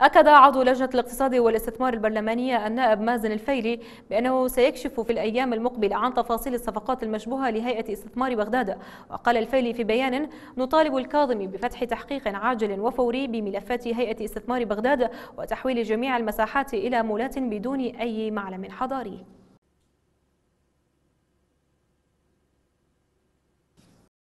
أكد عضو لجنة الاقتصاد والاستثمار البرلمانية النائب مازن الفيلي بأنه سيكشف في الأيام المقبلة عن تفاصيل الصفقات المشبوهة لهيئة استثمار بغداد وقال الفيلي في بيان نطالب الكاظمي بفتح تحقيق عاجل وفوري بملفات هيئة استثمار بغداد وتحويل جميع المساحات إلى مولات بدون أي معلم حضاري